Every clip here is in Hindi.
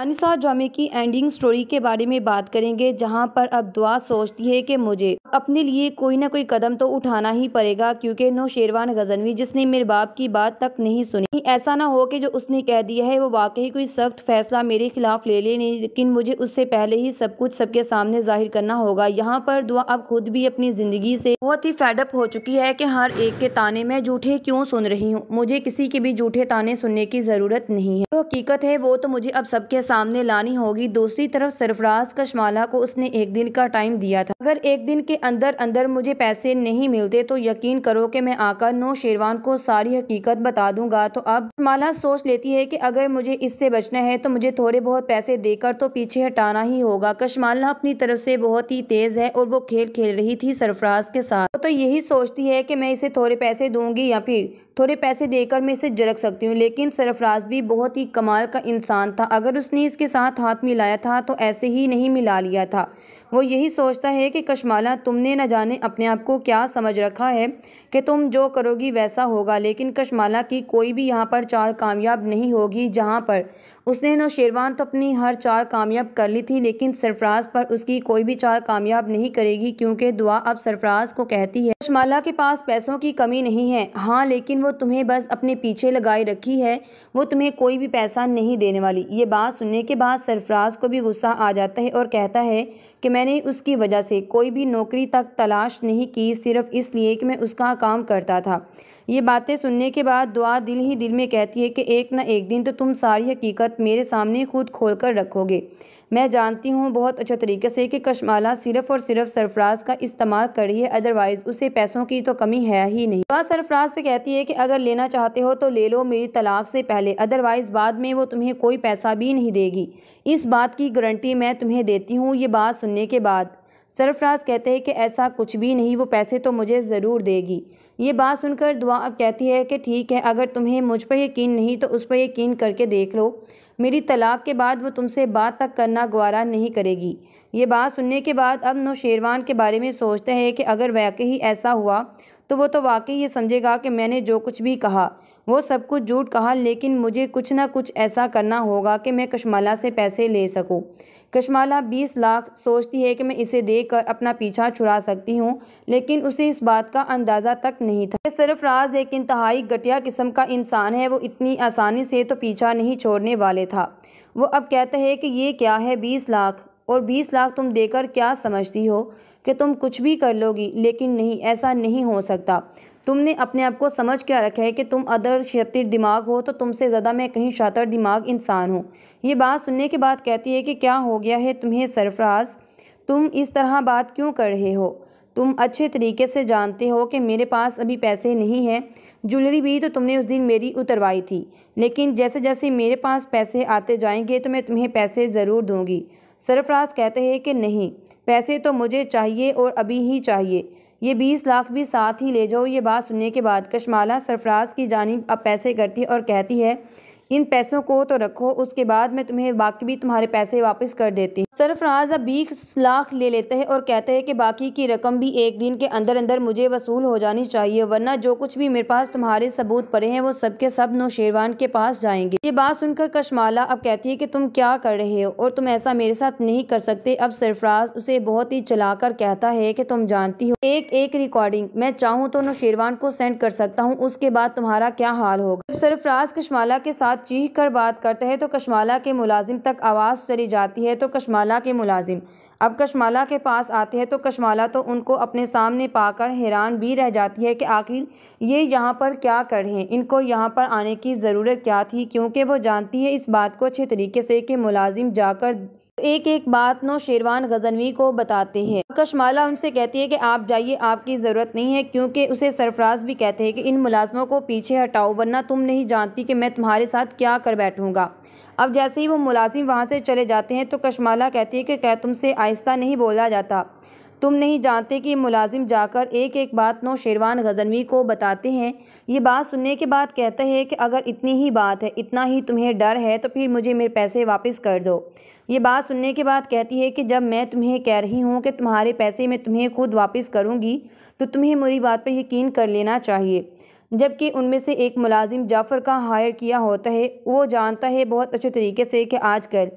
अनिसा ड्रामे की एंडिंग स्टोरी के बारे में बात करेंगे जहां पर अब दुआ सोचती है कि मुझे अपने लिए कोई ना कोई कदम तो उठाना ही पड़ेगा क्योंकि शेरवान गजनवी जिसने मेरे बाप की बात तक नहीं सुनी ऐसा ना हो कि जो उसने कह दिया है वो वाकई कोई सख्त फैसला मेरे खिलाफ ले ले नहीं लेकिन मुझे उससे पहले ही सब कुछ सबके सामने जाहिर करना होगा यहाँ पर दुआ अब खुद भी अपनी जिंदगी से बहुत ही फैडअप हो चुकी है की हर एक के ताने में जूठे क्यों सुन रही हूँ मुझे किसी के भी जूठे ताने सुनने की जरूरत नहीं है हकीकत है वो तो मुझे अब सबके सामने लानी होगी दूसरी तरफ सरफराज कशमाला को उसने एक दिन का टाइम दिया था अगर एक दिन के अंदर अंदर मुझे पैसे नहीं मिलते तो यकीन करो कि मैं आकर नो शेरवान को सारी हकीकत बता दूंगा तो अब माला सोच लेती है कि अगर मुझे इससे बचना है तो मुझे थोड़े बहुत पैसे देकर तो पीछे हटाना ही होगा कशमाला अपनी तरफ से बहुत ही तेज़ है और वो खेल खेल रही थी सरफराज के साथ तो, यही सोचती है कि मैं इसे थोड़े पैसे दूंगी या फिर थोड़े पैसे देकर मैं इसे जरक सकती हूँ लेकिन सरफराज भी बहुत ही कमाल का इंसान था अगर उस उसने इसके साथ हाथ मिलाया था तो ऐसे ही नहीं मिला लिया था वो यही सोचता है कि कशमाला तुमने न जाने अपने आप को क्या समझ रखा है कि तुम जो करोगी वैसा होगा लेकिन कशमाला की कोई भी यहाँ पर चाल कामयाब नहीं होगी जहाँ पर उसने नौशेरवान तो अपनी हर चाल कामयाब कर ली थी लेकिन सरफराज पर उसकी कोई भी चाल कामयाब नहीं करेगी क्योंकि दुआ अब सरफराज को कहती है कशमाला के पास पैसों की कमी नहीं है हाँ लेकिन वो तुम्हें बस अपने पीछे लगाए रखी है वो तुम्हें कोई भी पैसा नहीं देने वाली ये बात सुनने के बाद सरफराज को भी गुस्सा आ जाता है और कहता है कि मैं मैंने उसकी वजह से कोई भी नौकरी तक तलाश नहीं की सिर्फ इसलिए कि मैं उसका काम करता था ये बातें सुनने के बाद दुआ दिल ही दिल में कहती है कि एक ना एक दिन तो तुम सारी हकीकत मेरे सामने खुद खोल कर रखोगे मैं जानती हूँ बहुत अच्छे तरीके से कि कश्माला सिर्फ और सिर्फ सरफराज का इस्तेमाल रही है अदरवाइज़ उसे पैसों की तो कमी है ही नहीं वह सरफराज से कहती है कि अगर लेना चाहते हो तो ले लो मेरी तलाक से पहले अदरवाइज़ बाद में वो तुम्हें कोई पैसा भी नहीं देगी इस बात की गारंटी मैं तुम्हें देती हूँ ये बात सुनने के बाद सरफराज कहते हैं कि ऐसा कुछ भी नहीं वो पैसे तो मुझे ज़रूर देगी ये बात सुनकर दुआ अब कहती है कि ठीक है अगर तुम्हें मुझ पर यकीन नहीं तो उस पर यकीन करके देख लो मेरी तलाक के बाद वो तुमसे बात तक करना गवारा नहीं करेगी ये बात सुनने के बाद अब नौशेरवान के बारे में सोचते हैं कि अगर वाकई ऐसा हुआ तो वो तो वाकई ये समझेगा कि मैंने जो कुछ भी कहा वो सब कुछ झूठ कहा लेकिन मुझे कुछ ना कुछ ऐसा करना होगा कि मैं कश्मला से पैसे ले सकूं कशमाला बीस लाख सोचती है कि मैं इसे देकर अपना पीछा छुड़ा सकती हूँ लेकिन उसे इस बात का अंदाज़ा तक नहीं था सरफराज एक इंतहाई घटिया किस्म का इंसान है वो इतनी आसानी से तो पीछा नहीं छोड़ने वाले था वो अब कहता है कि ये क्या है बीस लाख और बीस लाख तुम देकर क्या समझती हो कि तुम कुछ भी कर लोगी लेकिन नहीं ऐसा नहीं हो सकता तुमने अपने आप को समझ क्या रखा है कि तुम अदर शतिर दिमाग हो तो तुमसे ज़्यादा मैं कहीं शातर दिमाग इंसान हूँ ये बात सुनने के बाद कहती है कि क्या हो गया है तुम्हें सरफराज तुम इस तरह बात क्यों कर रहे हो तुम अच्छे तरीके से जानते हो कि मेरे पास अभी पैसे नहीं हैं ज्वेलरी भी तो तुमने उस दिन मेरी उतरवाई थी लेकिन जैसे जैसे मेरे पास पैसे आते जाएंगे तो मैं तुम्हें पैसे ज़रूर दूंगी सरफराज कहते हैं कि नहीं पैसे तो मुझे चाहिए और अभी ही चाहिए ये बीस लाख भी साथ ही ले जाओ ये बात सुनने के बाद कशमाला सरफराज की जानब अब पैसे करती है और कहती है इन पैसों को तो रखो उसके बाद में तुम्हें बाकी भी तुम्हारे पैसे वापस कर देती हूँ सरफराज अब बीस लाख ले लेते हैं और कहते हैं कि बाकी की रकम भी एक दिन के अंदर अंदर मुझे वसूल हो जानी चाहिए वरना जो कुछ भी मेरे पास तुम्हारे सबूत पड़े हैं वो सब के सब नौशेरवान के पास जाएंगे ये बात सुनकर कशमाला अब कहती है कि तुम क्या कर रहे हो और तुम ऐसा मेरे साथ नहीं कर सकते अब सरफराज उसे बहुत ही चला कहता है की तुम जानती हो एक एक रिकॉर्डिंग मैं चाहूँ तो नौशेरवान को सेंड कर सकता हूँ उसके बाद तुम्हारा क्या हाल होगा सरफराज कशमाला के साथ चीख कर बात करते हैं तो कशमाला के मुलाजिम तक आवाज़ चली जाती है तो कशमाला के मुलाजिम अब कशमाला के पास आते हैं तो कशमाला तो उनको अपने सामने पाकर हैरान भी रह जाती है कि आखिर ये यहाँ पर क्या कर रहे हैं इनको यहाँ पर आने की ज़रूरत क्या थी क्योंकि वो जानती है इस बात को अच्छे तरीके से कि मुलाजिम जाकर एक एक बात नो शेरवान गजनवी को बताते हैं कशमाला उनसे कहती है कि आप जाइए आपकी ज़रूरत नहीं है क्योंकि उसे सरफराज भी कहते हैं कि इन मुलाजमों को पीछे हटाओ वरना तुम नहीं जानती कि मैं तुम्हारे साथ क्या कर बैठूँगा अब जैसे ही वो मुलाजिम वहाँ से चले जाते हैं तो कशमाला कहती है कि क्या तुमसे आहिस्ता नहीं बोला जाता तुम नहीं जानते कि मुलाजिम जाकर एक एक बात नो शेरवान गजनवी को बताते हैं ये बात सुनने के बाद कहता है कि अगर इतनी ही बात है इतना ही तुम्हें डर है तो फिर मुझे मेरे पैसे वापस कर दो ये बात सुनने के बाद कहती है कि जब मैं तुम्हें कह रही हूँ कि तुम्हारे पैसे मैं तुम्हें खुद वापस करूँगी तो तुम्हें मेरी बात पर यकीन कर लेना चाहिए जबकि उनमें से एक मुलाजिम जाफ़र का हायर किया होता है वो जानता है बहुत अच्छे तरीके से कि आजकल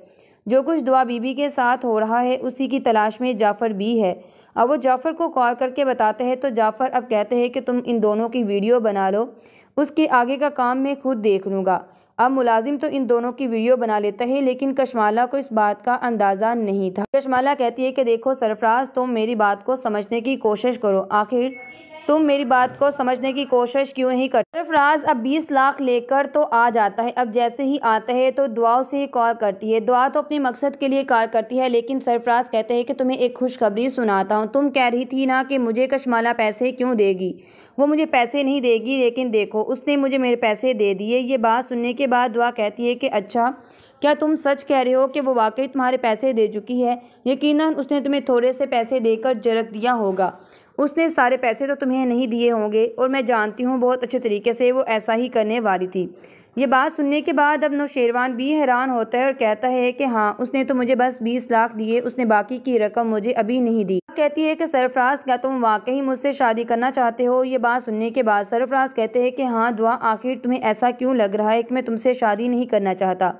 जो कुछ दुआ बीबी के साथ हो रहा है उसी की तलाश में जाफ़र भी है अब वो जाफ़र को कॉल करके बताते हैं तो जाफ़र अब कहते हैं कि तुम इन दोनों की वीडियो बना लो उसके आगे का काम मैं खुद देख लूँगा अब मुलाजिम तो इन दोनों की वीडियो बना लेता है लेकिन कश्माला को इस बात का अंदाज़ा नहीं था कश्माला कहती है कि देखो सरफराज तुम मेरी बात को समझने की कोशिश करो आखिर तुम मेरी बात को समझने की कोशिश क्यों नहीं कर सरफराज अब बीस लाख लेकर तो आ जाता है अब जैसे ही आता है तो दुआ से कॉल करती है दुआ तो अपने मकसद के लिए कॉल करती है लेकिन सरफराज कहते हैं कि तुम्हें एक खुशखबरी सुनाता हूँ तुम कह रही थी ना कि मुझे कशमाला पैसे क्यों देगी वो मुझे पैसे नहीं देगी लेकिन देखो उसने मुझे मेरे पैसे दे दिए ये बात सुनने के बाद दुआ कहती है कि अच्छा क्या तुम सच कह रहे हो कि वो वाकई तुम्हारे पैसे दे चुकी है यकीनन उसने तुम्हें थोड़े से पैसे देकर जरक दिया होगा उसने सारे पैसे तो तुम्हें नहीं दिए होंगे और मैं जानती हूँ बहुत अच्छे तरीके से वो ऐसा ही करने वाली थी ये बात सुनने के बाद अब नौशेरवान भी हैरान होता है और कहता है कि हाँ उसने तो मुझे बस बीस लाख दिए उसने बाकी की रकम मुझे अभी नहीं दी कहती है कि सरफराज क्या तुम वाकई मुझसे शादी करना चाहते हो ये बात सुनने के बाद सरफराज कहते हैं कि हाँ दुआ आखिर तुम्हें ऐसा क्यों लग रहा है कि मैं तुमसे शादी नहीं करना चाहता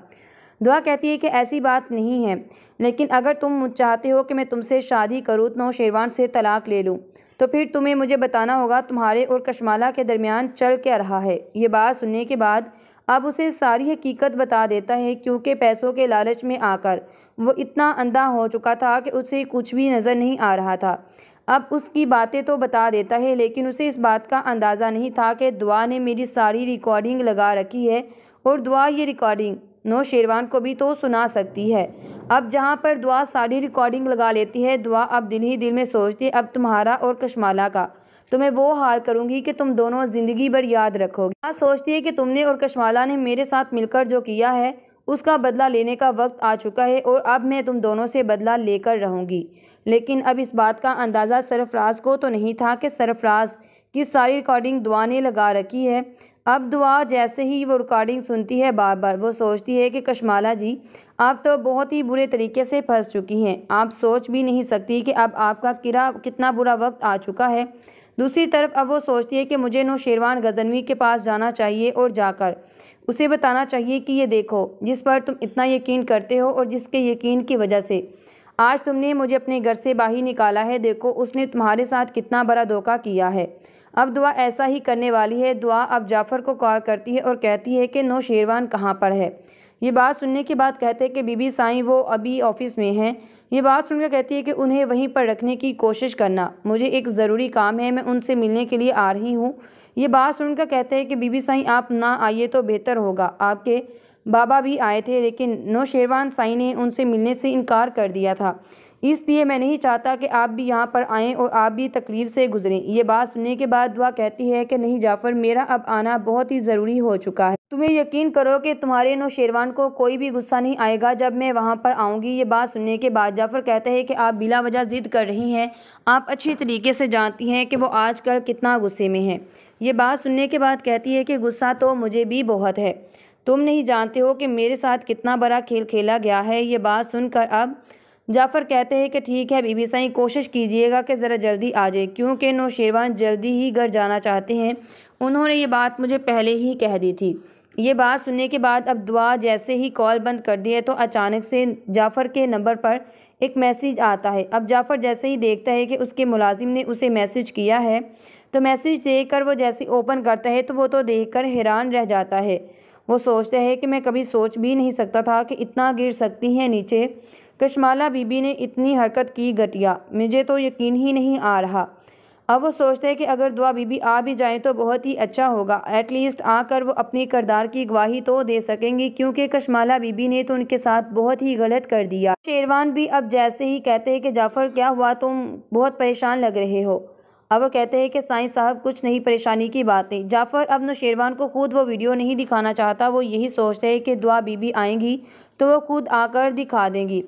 दुआ कहती है कि ऐसी बात नहीं है लेकिन अगर तुम चाहते हो कि मैं तुमसे शादी करूँ तो नौशेरवान से तलाक ले लूँ तो फिर तुम्हें मुझे बताना होगा तुम्हारे और कशमाला के दरमियान चल क्या रहा है ये बात सुनने के बाद अब उसे सारी हकीकत बता देता है क्योंकि पैसों के लालच में आकर वो इतना अंधा हो चुका था कि उसे कुछ भी नज़र नहीं आ रहा था अब उसकी बातें तो बता देता है लेकिन उसे इस बात का अंदाज़ा नहीं था कि दुआ ने मेरी सारी रिकॉर्डिंग लगा रखी है और दुआ ये रिकॉर्डिंग नौशेरवान को भी तो सुना सकती है अब जहाँ पर दुआ सारी रिकॉर्डिंग लगा लेती है दुआ अब दिल ही दिल में सोचती है अब तुम्हारा और कश्माला का तो मैं वो हाल करूंगी कि तुम दोनों ज़िंदगी भर याद रखोगे हाँ सोचती है कि तुमने और कशमाला ने मेरे साथ मिलकर जो किया है उसका बदला लेने का वक्त आ चुका है और अब मैं तुम दोनों से बदला लेकर रहूँगी लेकिन अब इस बात का अंदाज़ा सरफराज को तो नहीं था कि सरफराज की सारी रिकॉर्डिंग दुआ ने लगा रखी है अब दुआ जैसे ही वो रिकॉर्डिंग सुनती है बार बार वो सोचती है कि कश्माला जी आप तो बहुत ही बुरे तरीके से फंस चुकी हैं आप सोच भी नहीं सकती कि अब आपका किरा कितना बुरा वक्त आ चुका है दूसरी तरफ अब वो सोचती है कि मुझे नौशेरवान गजनवी के पास जाना चाहिए और जाकर उसे बताना चाहिए कि ये देखो जिस पर तुम इतना यकीन करते हो और जिसके यकीन की वजह से आज तुमने मुझे अपने घर से बाहर निकाला है देखो उसने तुम्हारे साथ कितना बड़ा धोखा किया है अब दुआ ऐसा ही करने वाली है दुआ अब जाफ़र को कॉल करती है और कहती है कि नो शेरवान कहाँ पर है ये बात सुनने के बाद कहते हैं कि बीबी साईं वो अभी ऑफ़िस में हैं ये बात सुनकर कहती है कि उन्हें वहीं पर रखने की कोशिश करना मुझे एक ज़रूरी काम है मैं उनसे मिलने के लिए आ रही हूँ ये बात सुनकर कहते हैं कि बीबी साईं आप ना आइए तो बेहतर होगा आपके बाबा भी आए थे लेकिन नो शेरवान ने उनसे मिलने से इनकार कर दिया था इसलिए मैं नहीं चाहता कि आप भी यहाँ पर आएँ और आप भी तकलीफ़ से गुजरें ये बात सुनने के बाद दुआ कहती है कि नहीं जाफ़र मेरा अब आना बहुत ही ज़रूरी हो चुका है तुम्हें यकीन करो कि तुम्हारे नौशेरवान को कोई भी गुस्सा नहीं आएगा जब मैं वहाँ पर आऊँगी ये बात सुनने के बाद जाफ़र कहते हैं कि आप बिला वजह ज़िद कर रही हैं आप अच्छी तरीके से जानती हैं कि वो आजकल कितना गुस्से में है ये बात सुनने के बाद कहती है कि गुस्सा तो मुझे भी बहुत है तुम नहीं जानते हो कि मेरे साथ कितना बड़ा खेल खेला गया है ये बात सुनकर अब जाफ़र कहते हैं कि ठीक है बीबी साई कोशिश कीजिएगा कि ज़रा जल्दी आ जाए क्योंकि नौशेरवान जल्दी ही घर जाना चाहते हैं उन्होंने ये बात मुझे पहले ही कह दी थी ये बात सुनने के बाद अब दुआ जैसे ही कॉल बंद कर दिए तो अचानक से जाफ़र के नंबर पर एक मैसेज आता है अब जाफ़र जैसे ही देखता है कि उसके मुलाजिम ने उसे मैसेज किया है तो मैसेज देख कर वो जैसे ओपन करता है तो वो तो देख कर हैरान रह जाता है वो सोचते हैं कि मैं कभी सोच भी नहीं सकता था कि इतना गिर सकती हैं नीचे कशमाला बीबी ने इतनी हरकत की घटिया मुझे तो यकीन ही नहीं आ रहा अब वो सोचते हैं कि अगर दुआ बीबी आ भी जाएं तो बहुत ही अच्छा होगा एटलीस्ट आकर वो अपनी करदार की गवाही तो दे सकेंगी क्योंकि कशमाला बीबी ने तो उनके साथ बहुत ही गलत कर दिया शेरवान भी अब जैसे ही कहते हैं कि जाफ़र क्या हुआ तुम बहुत परेशान लग रहे हो अब वो कहते हैं कि साईं साहब कुछ नहीं परेशानी की बात है जाफ़र अब नौशेरवान को खुद वो वीडियो नहीं दिखाना चाहता वो यही सोचते हैं कि दुआ बीबी आएंगी तो वो खुद आकर दिखा देंगी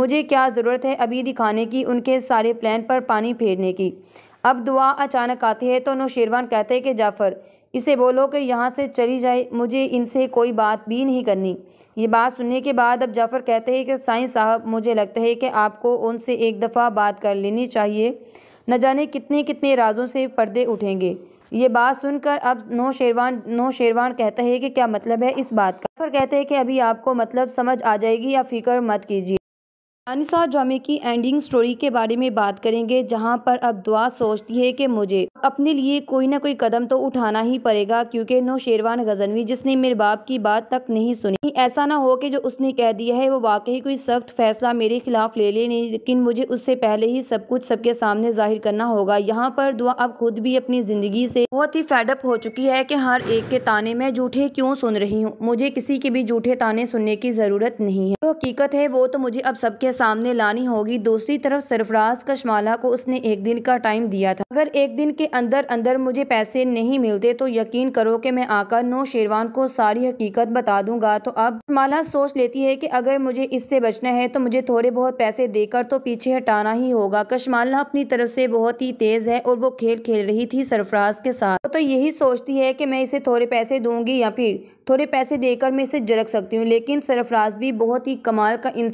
मुझे क्या ज़रूरत है अभी दिखाने की उनके सारे प्लान पर पानी फेरने की अब दुआ अचानक आती है तो नौशेरवान कहते हैं कि जाफ़र इसे बोलो कि यहाँ से चली जाए मुझे इनसे कोई बात भी नहीं करनी ये बात सुनने के बाद अब जाफ़र कहते हैं कि साईं साहब मुझे लगता है कि आपको उनसे एक दफ़ा बात कर लेनी चाहिए न जाने कितने कितने राजों से पर्दे उठेंगे ये बात सुनकर अब नो शेरवान नो शेरवान कहता है कि क्या मतलब है इस बात का फिर कहते हैं कि अभी आपको मतलब समझ आ जाएगी या फिक्र मत कीजिए अनिसा ड्रामे की एंडिंग स्टोरी के बारे में बात करेंगे जहां पर अब दुआ सोचती है कि मुझे अपने लिए कोई ना कोई कदम तो उठाना ही पड़ेगा क्योंकि शेरवान गजनवी जिसने मेरे बाप की बात तक नहीं सुनी ऐसा ना हो कि जो उसने कह दिया है वो वाकई कोई सख्त फैसला मेरे खिलाफ ले ले नहीं लेकिन मुझे उससे पहले ही सब कुछ सबके सामने जाहिर करना होगा यहाँ पर दुआ अब खुद भी अपनी ज़िंदगी से बहुत ही फैडअप हो चुकी है कि हर एक के ताने मैं झूठे क्यों सुन रही हूँ मुझे किसी के भी झूठे ताने सुनने की ज़रूरत नहीं है जो तो हकीकत है वो तो मुझे अब सबके सामने लानी होगी दूसरी तरफ सरफराज कशमाला को उसने एक दिन का टाइम दिया था अगर एक दिन के अंदर अंदर मुझे पैसे नहीं मिलते तो यकीन करो की मैं आकर नो शेरवान को सारी हकीकत बता दूंगा तो अब माला सोच लेती है की अगर मुझे इससे बचना है तो मुझे थोड़े बहुत पैसे देकर तो पीछे हटाना ही होगा कशमाला अपनी तरफ से बहुत ही तेज़ है और वो खेल खेल रही थी सरफराज के साथ साथ हाँ, तो यही सोचती है कि मैं इसे थोड़े पैसे दूंगी या फिर थोड़े पैसे देकर मैं इसे जरक सकती हूँ लेकिन सरफराज भी बहुत ही कमाल का